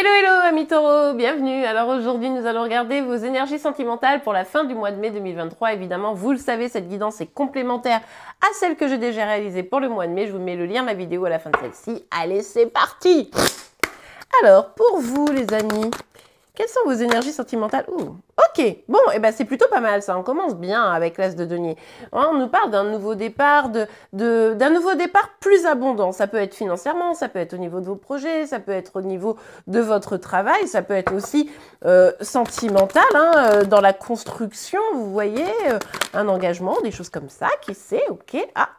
Hello hello amis taureaux, bienvenue Alors aujourd'hui nous allons regarder vos énergies sentimentales pour la fin du mois de mai 2023. Évidemment vous le savez, cette guidance est complémentaire à celle que j'ai déjà réalisée pour le mois de mai. Je vous mets le lien de ma vidéo à la fin de celle-ci. Allez c'est parti Alors pour vous les amis, quelles sont vos énergies sentimentales ok. Bon, et eh ben c'est plutôt pas mal ça. On commence bien avec l'as de denier. Hein, on nous parle d'un nouveau départ, de d'un nouveau départ plus abondant. Ça peut être financièrement, ça peut être au niveau de vos projets, ça peut être au niveau de votre travail, ça peut être aussi euh, sentimental, hein, euh, dans la construction. Vous voyez, euh, un engagement, des choses comme ça. Qui sait Ok. Ah,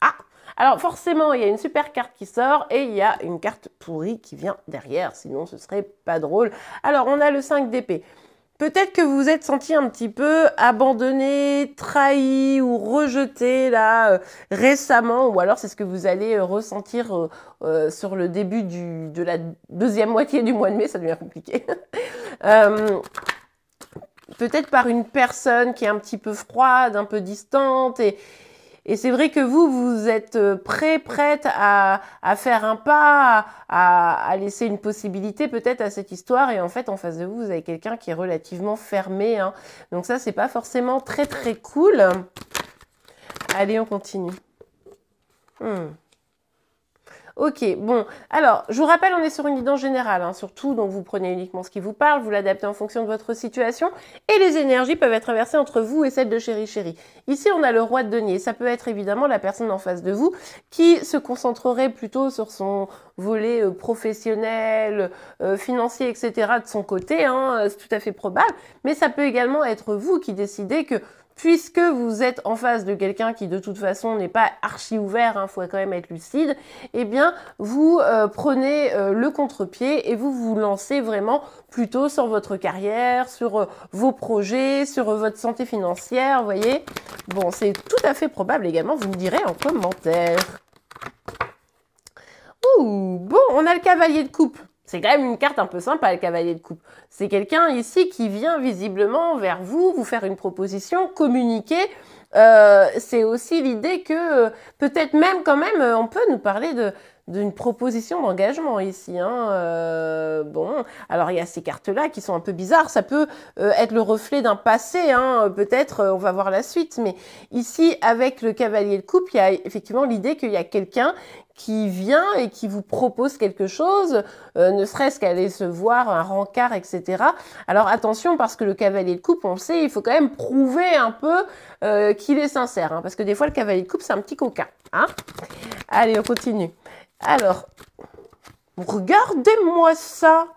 ah. Alors forcément, il y a une super carte qui sort et il y a une carte pourrie qui vient derrière, sinon ce serait pas drôle. Alors on a le 5 d'épée. Peut-être que vous vous êtes senti un petit peu abandonné, trahi ou rejeté là euh, récemment, ou alors c'est ce que vous allez euh, ressentir euh, sur le début de la deuxième moitié du mois de mai, ça devient compliqué. Peut-être par une personne qui est un petit peu froide, un peu distante et, et c'est vrai que vous, vous êtes euh, prêt, prête à, faire un pas, à, laisser une possibilité peut-être à cette histoire. Et en fait, en face de vous, vous avez quelqu'un qui est relativement fermé. Hein. Donc ça, c'est pas forcément très très cool. Allez, on continue. Hmm. Ok, bon. Alors, je vous rappelle, on est sur une guidance générale, hein, surtout, donc vous prenez uniquement ce qui vous parle, vous l'adaptez en fonction de votre situation, et les énergies peuvent être inversées entre vous et celle de chéri chéri. Ici, on a le roi de denier. Ça peut être évidemment la personne en face de vous qui se concentrerait plutôt sur son volet euh, professionnel, euh, financier, etc. de son côté, hein, euh, c'est tout à fait probable. Mais ça peut également être vous qui décidez que puisque vous êtes en face de quelqu'un qui de toute façon n'est pas archi ouvert, il hein, faut quand même être lucide, eh bien vous euh, prenez euh, le contre-pied et vous vous lancez vraiment plutôt sur votre carrière, sur euh, vos projets, sur votre santé financière, vous voyez. Bon, c'est tout à fait probable également, vous me direz en commentaire. Ouh, bon, on a le cavalier de coupe. C'est quand même une carte un peu sympa, le cavalier de coupe. C'est quelqu'un ici qui vient visiblement vers vous, vous faire une proposition, communiquer. Euh, c'est aussi l'idée que euh, peut-être même quand même, euh, on peut nous parler de, d'une proposition d'engagement ici. Hein, euh, bon, alors il y a ces cartes-là qui sont un peu bizarres. Ça peut euh, être le reflet d'un passé, hein, peut-être. Euh, on va voir la suite. Mais ici, avec le cavalier de coupe, il y a effectivement l'idée qu'il y a quelqu'un qui vient et qui vous propose quelque chose, ne serait-ce qu'aller se voir, un rencard, etc. Alors attention, parce que le cavalier de coupe, on le sait, il faut quand même prouver un peu qu'il est sincère, hein, parce que des fois, le cavalier de coupe, c'est un petit coquin. Allez, on continue. Alors, regardez-moi ça.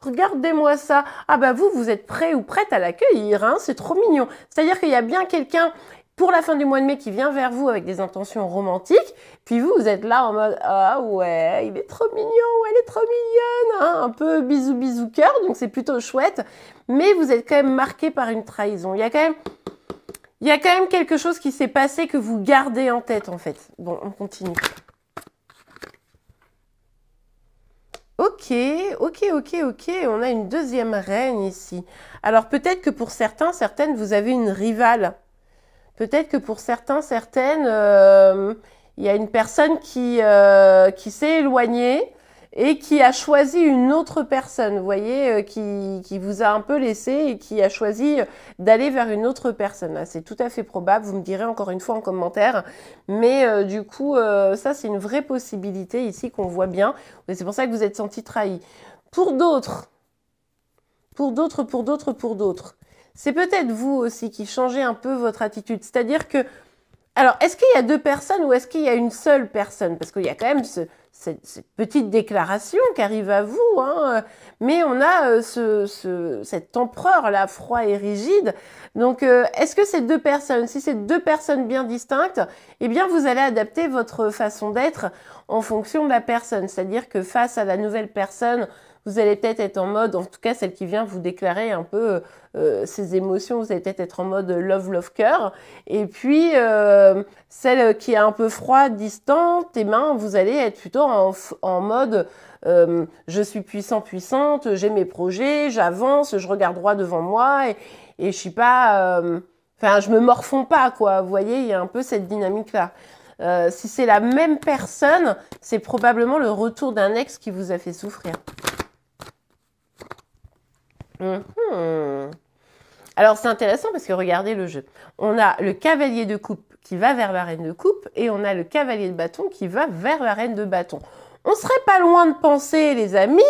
Regardez-moi ça. Ah bah vous, vous êtes prêt ou prête à l'accueillir, hein c'est trop mignon. C'est-à-dire qu'il y a bien quelqu'un pour la fin du mois de mai qui vient vers vous avec des intentions romantiques, puis vous, vous êtes là en mode ah ouais, il est trop mignon, elle est trop mignonne, hein, un peu bisou bisou cœur, donc c'est plutôt chouette, mais vous êtes quand même marqué par une trahison. Il y a quand il y a quand même quelque chose qui s'est passé que vous gardez en tête en fait. Bon, on continue. Ok, ok, ok, ok, on a une deuxième reine ici. Alors peut-être que pour certains, certaines, vous avez une rivale. Peut-être que pour certains, certaines, euh, il y a une personne qui, euh, qui s'est éloignée et qui a choisi une autre personne, vous voyez, euh, qui, vous a un peu laissé et qui a choisi euh, d'aller vers une autre personne. C'est tout à fait probable, vous me direz encore une fois en commentaire, mais euh, du coup, ça c'est une vraie possibilité ici qu'on voit bien, c'est pour ça que vous êtes senti trahi. Pour d'autres, pour d'autres, pour d'autres, pour d'autres, c'est peut-être vous aussi qui changez un peu votre attitude, c'est-à-dire que alors, est-ce qu'il y a deux personnes ou est-ce qu'il y a une seule personne Parce qu'il y a quand même ce, cette, petite déclaration qui arrive à vous, hein, mais on a euh, ce, cet empereur là froid et rigide. Donc, euh, est-ce que ces deux personnes, si c'est deux personnes bien distinctes, eh bien, vous allez adapter votre façon d'être en fonction de la personne. C'est-à-dire que face à la nouvelle personne, vous allez peut-être être en mode, en tout cas celle qui vient vous déclarer un peu euh, ses émotions, vous allez peut-être être en mode love, love, cœur. Et puis, euh, celle qui est un peu froide, distante, et eh ben, vous allez être plutôt en, mode... Euh, je suis puissant, puissante, j'ai mes projets, j'avance, je regarde droit devant moi et, je suis pas, enfin, je me morfonds pas, quoi. Vous voyez, il y a un peu cette dynamique-là. si c'est la même personne, c'est probablement le retour d'un ex qui vous a fait souffrir. Mhm. Alors c'est intéressant parce que regardez le jeu. On a le cavalier de coupe qui va vers la reine de coupe et on a le cavalier de bâton qui va vers la reine de bâton. On serait pas loin de penser, les amis,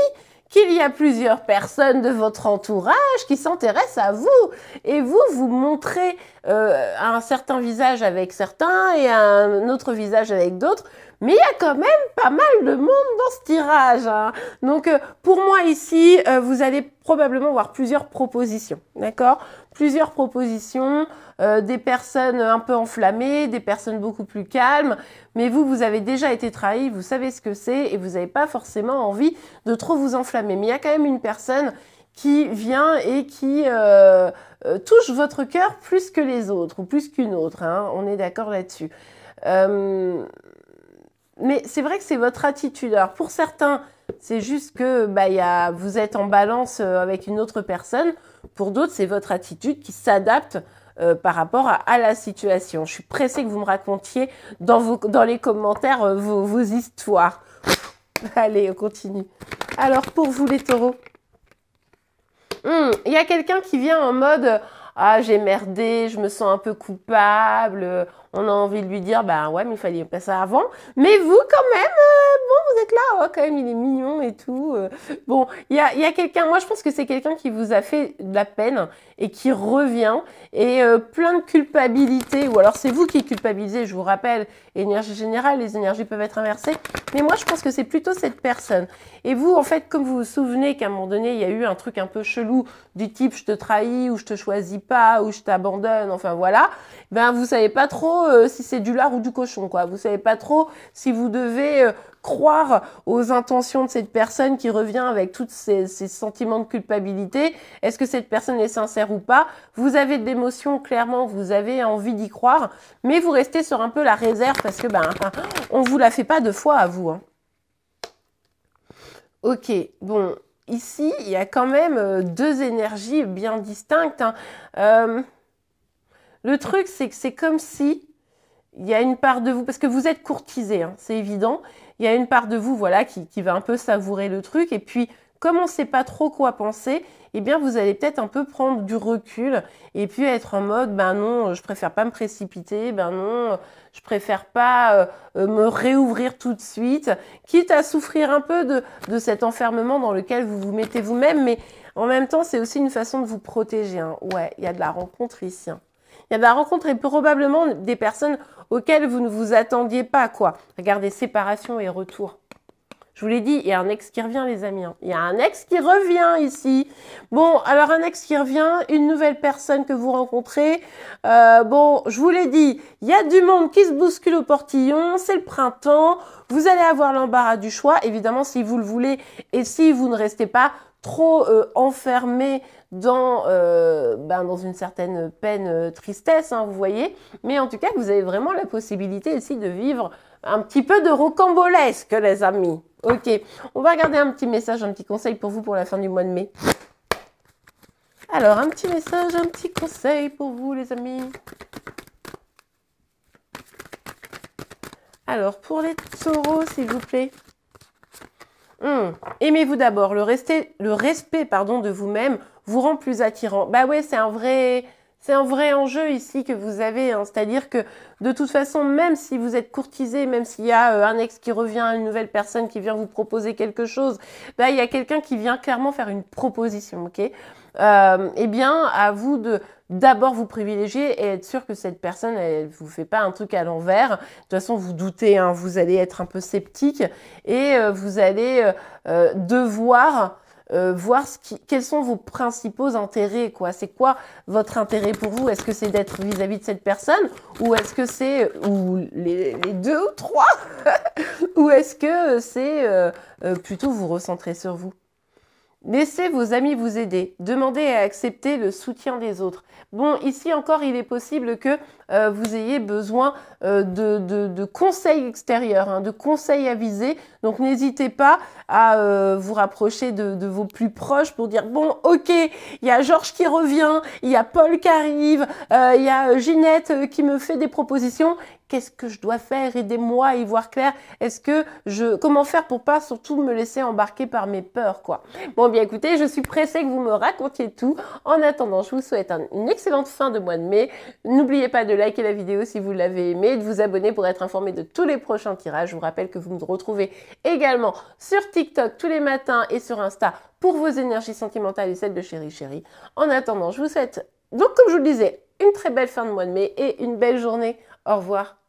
qu'il y a plusieurs personnes de votre entourage qui s'intéressent à vous. Et vous, vous montrez euh, un certain visage avec certains et un autre visage avec d'autres mais il y a quand même pas mal de monde dans ce tirage. Hein. Donc euh, pour moi ici, euh, vous allez probablement voir plusieurs propositions, d'accord Plusieurs propositions, euh, des personnes un peu enflammées, des personnes beaucoup plus calmes. Mais vous, vous avez déjà été trahi, vous savez ce que c'est et vous n'avez pas forcément envie de trop vous enflammer. Mais il y a quand même une personne qui vient et qui touche votre cœur plus que les autres ou plus qu'une autre. Hein. on est d'accord là-dessus mais c'est vrai que c'est votre attitude. Alors pour certains, c'est juste que bah, vous êtes en balance euh, avec une autre personne. Pour d'autres, c'est votre attitude qui s'adapte euh, par rapport à, la situation. Je suis pressée que vous me racontiez dans, dans les commentaires euh, vos, histoires. Allez, on continue. Alors pour vous les taureaux, hmm, il y a quelqu'un qui vient en mode ah j'ai merdé, je me sens un peu coupable, on a envie de lui dire, bah ouais, mais il fallait passer avant. Mais vous, quand même, euh, bon, vous êtes là, oh, quand même, il est mignon et tout. Euh. bon, il y a, quelqu'un, moi je pense que c'est quelqu'un qui vous a fait de la peine et qui revient et euh, plein de culpabilité. Ou alors c'est vous qui culpabilisez, je vous rappelle, énergie générale, les énergies peuvent être inversées. Mais moi je pense que c'est plutôt cette personne. Et vous, en fait, comme vous vous souvenez qu'à un moment donné, il y a eu un truc un peu chelou du type je te trahis ou je te choisis pas ou je t'abandonne, enfin voilà, ben vous savez pas trop euh, si c'est du lard ou du cochon, quoi. Vous savez pas trop si vous devez euh, croire aux intentions de cette personne qui revient avec tous ces, sentiments de culpabilité. Est-ce que cette personne est sincère ou pas Vous avez de l'émotion, clairement, vous avez envie d'y croire, mais vous restez sur un peu la réserve parce que ben, on vous la fait pas deux fois à vous. Hein. Ok, bon, ici, il y a quand même euh, deux énergies bien distinctes. Hein. le truc, c'est que c'est comme si il y a une part de vous, parce que vous êtes courtisé, hein, c'est évident, il y a une part de vous voilà, qui, qui, va un peu savourer le truc. Et puis, comme on ne sait pas trop quoi penser, eh bien, vous allez peut-être un peu prendre du recul et puis être en mode, ben non, je préfère pas me précipiter, ben non, je préfère pas euh, euh, me réouvrir tout de suite, quitte à souffrir un peu de, cet enfermement dans lequel vous vous mettez vous-même. Mais en même temps, c'est aussi une façon de vous protéger. Hein. Ouais, il y a de la rencontre ici. Hein en a rencontré probablement des personnes auxquelles vous ne vous attendiez pas, quoi. Regardez, séparation et retour. Je vous l'ai dit, il y a un ex qui revient, les amis. Hein. Il y a un ex qui revient ici. Bon, alors un ex qui revient, une nouvelle personne que vous rencontrez. Euh, bon, je vous l'ai dit, il y a du monde qui se bouscule au portillon. C'est le printemps. Vous allez avoir l'embarras du choix, évidemment, si vous le voulez et si vous ne restez pas trop euh, enfermé dans, euh, ben, dans une certaine peine, euh, tristesse, hein, vous voyez. Mais en tout cas, vous avez vraiment la possibilité aussi de vivre un petit peu de rocambolesque, les amis. Ok, on va regarder un petit message, un petit conseil pour vous pour la fin du mois de mai. Alors, un petit message, un petit conseil pour vous, les amis. Alors, pour les taureaux, s'il vous plaît. Hmm. aimez-vous d'abord. Le, le respect pardon, de vous-même vous rend plus attirant. Bah ouais, c'est un vrai... C'est un vrai enjeu ici que vous avez, hein. c'est-à-dire que de toute façon, même si vous êtes courtisé, même s'il y a euh, un ex qui revient, une nouvelle personne qui vient vous proposer quelque chose, bah, il y a quelqu'un qui vient clairement faire une proposition, ok euh, Eh bien, à vous de, d'abord vous privilégiez et être sûr que cette personne elle vous fait pas un truc à l'envers. De toute façon, vous doutez, hein, vous allez être un peu sceptique et euh, vous allez euh, euh, devoir voir ce qui, quels sont vos principaux intérêts, quoi. C'est quoi votre intérêt pour vous Est-ce que c'est d'être vis-à-vis de cette personne ou est-ce que c'est ou les, deux ou trois ou est-ce que c'est plutôt vous recentrer sur vous Laissez vos amis vous aider. Demandez à accepter le soutien des autres. Bon, ici encore, il est possible que euh, vous ayez besoin euh, de, conseils extérieurs, hein, de conseils avisés. Donc n'hésitez pas à euh, vous rapprocher de, vos plus proches pour dire bon ok, il y a Georges qui revient, il y a Paul qui arrive, il y a Ginette qui me fait des propositions. Qu'est-ce que je dois faire Aidez-moi à y voir clair. Est-ce que je comment faire pour pas surtout me laisser embarquer par mes peurs quoi Bon bien écoutez, je suis pressée que vous me racontiez tout. En attendant, je vous souhaite une excellente fin de mois de mai. N'oubliez pas de liker la vidéo si vous l'avez aimée, de vous abonner pour être informé de tous les prochains tirages. Je vous rappelle que vous me retrouvez également sur TikTok tous les matins et sur Insta pour vos énergies sentimentales et celles de Chéri Chéri. En attendant, je vous souhaite, donc comme je vous le disais, une très belle fin de mois de mai et une belle journée. Au revoir.